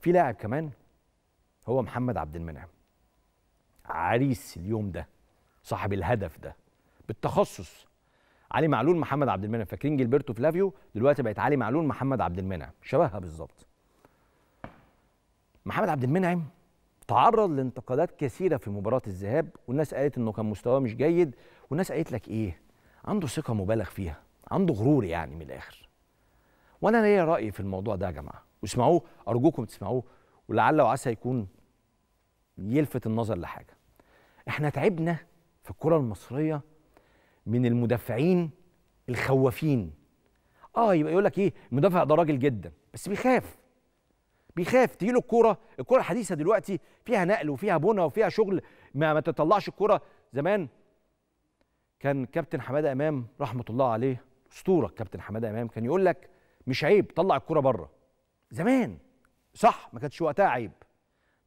في لاعب كمان هو محمد عبد المنعم عريس اليوم ده صاحب الهدف ده بالتخصص علي معلول محمد عبد المنعم فاكرين جيلبرتو فلافيو دلوقتي بقت علي معلول محمد عبد المنعم شبهها بالظبط محمد عبد المنعم تعرض لانتقادات كثيره في مباراه الذهاب والناس قالت انه كان مستواه مش جيد والناس قالت لك ايه عنده ثقه مبالغ فيها عنده غرور يعني من الاخر وانا ليا راي في الموضوع ده يا جماعه واسمعوه ارجوكم تسمعوه ولعل وعسى يكون يلفت النظر لحاجه احنا تعبنا في الكره المصريه من المدافعين الخوافين اه يبقى يقول لك ايه المدافع ده راجل جدا بس بيخاف بيخاف تجيله الكوره الكوره الحديثه دلوقتي فيها نقل وفيها بنا وفيها شغل ما, ما تطلعش الكوره زمان كان كابتن حماده امام رحمه الله عليه اسطوره كابتن حماده امام كان يقول لك مش عيب طلع الكرة بره زمان صح ما كانتش وقتها عيب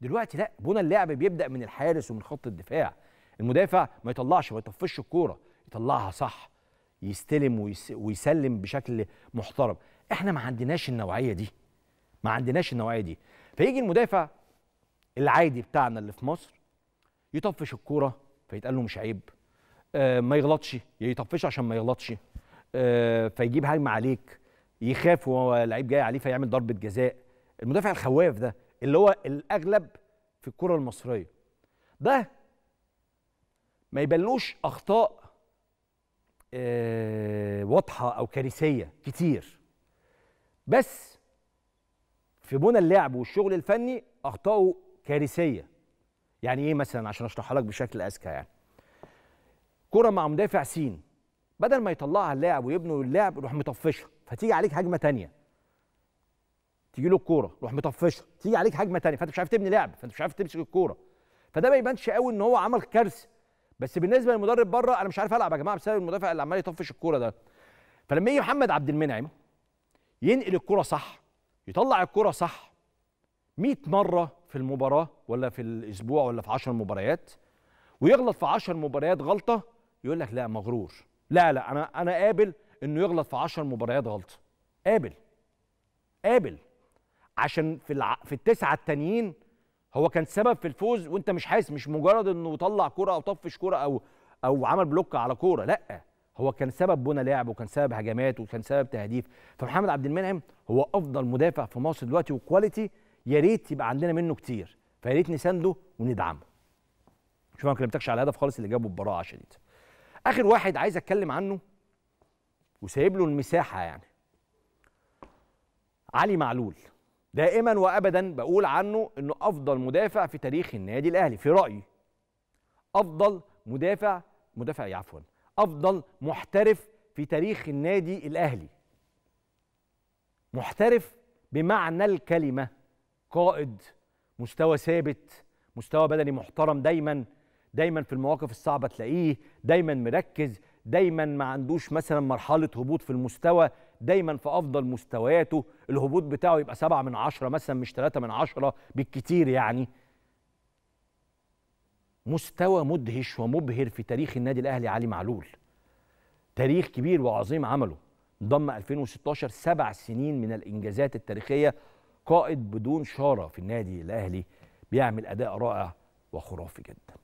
دلوقتي لا بنى اللعب بيبدا من الحارس ومن خط الدفاع المدافع ما يطلعش ما يطفش الكوره يطلعها صح يستلم ويس ويسلم بشكل محترم احنا ما عندناش النوعيه دي ما عندناش النوعيه دي فيجي المدافع العادي بتاعنا اللي في مصر يطفش الكوره فيتقال له مش عيب آه ما يغلطش يطفش عشان ما يغلطش آه فيجيب هجمه عليك يخاف وهو لعيب جاي عليه فيعمل ضربه جزاء المدافع الخواف ده اللي هو الاغلب في الكره المصريه ده ما يبانلوش اخطاء آه، واضحه او كارثيه كتير بس في بنى اللعب والشغل الفني اخطاءه كارثيه يعني ايه مثلا عشان اشرحها لك بشكل اذكى يعني كره مع مدافع سين بدل ما يطلعها اللاعب ويبنوا اللعب يروح مطفشها فتيجي عليك هجمه ثانيه تيجي له الكوره روح مطفشها تيجي عليك هجمه ثانيه فانت مش عارف تبني لعب فانت مش عارف تمسك الكوره فده ما يبانش قوي ان هو عمل كارثه بس بالنسبه للمدرب بره انا مش عارف العب يا جماعه بسبب المدافع اللي عمال يطفش الكوره ده فلما يجي محمد عبد المنعم ينقل الكوره صح يطلع الكوره صح 100 مره في المباراه ولا في الاسبوع ولا في 10 مباريات ويغلط في 10 مباريات غلطه يقول لك لا مغرور لا لا انا انا قابل انه يغلط في 10 مباريات غلطه قابل قابل عشان في الع... في التسعه التانيين هو كان سبب في الفوز وانت مش حاسس مش مجرد انه طلع كوره او طفش كوره او او عمل بلوك على كوره لا هو كان سبب بنى لعب وكان سبب هجمات وكان سبب تهديف فمحمد عبد المنعم هو افضل مدافع في مصر دلوقتي وكواليتي يا ريت يبقى عندنا منه كتير فيا ريت نسانده وندعمه شوف انا ما كلمتكش على الهدف خالص اللي جابه ببراعه شديده اخر واحد عايز اتكلم عنه وسايب له المساحه يعني علي معلول دائما وابدا بقول عنه انه افضل مدافع في تاريخ النادي الاهلي في رايي افضل مدافع مدافع إيه، عفوا افضل محترف في تاريخ النادي الاهلي محترف بمعنى الكلمه قائد مستوى ثابت مستوى بدني محترم دايما دايما في المواقف الصعبه تلاقيه دايما مركز دايما ما عندوش مثلا مرحله هبوط في المستوى دايما في افضل مستوياته الهبوط بتاعه يبقى سبعة من عشرة مثلا مش ثلاثة من عشرة بالكتير يعني مستوى مدهش ومبهر في تاريخ النادي الاهلي علي معلول تاريخ كبير وعظيم عمله ضم 2016 سبع سنين من الانجازات التاريخيه قائد بدون شاره في النادي الاهلي بيعمل اداء رائع وخرافي جدا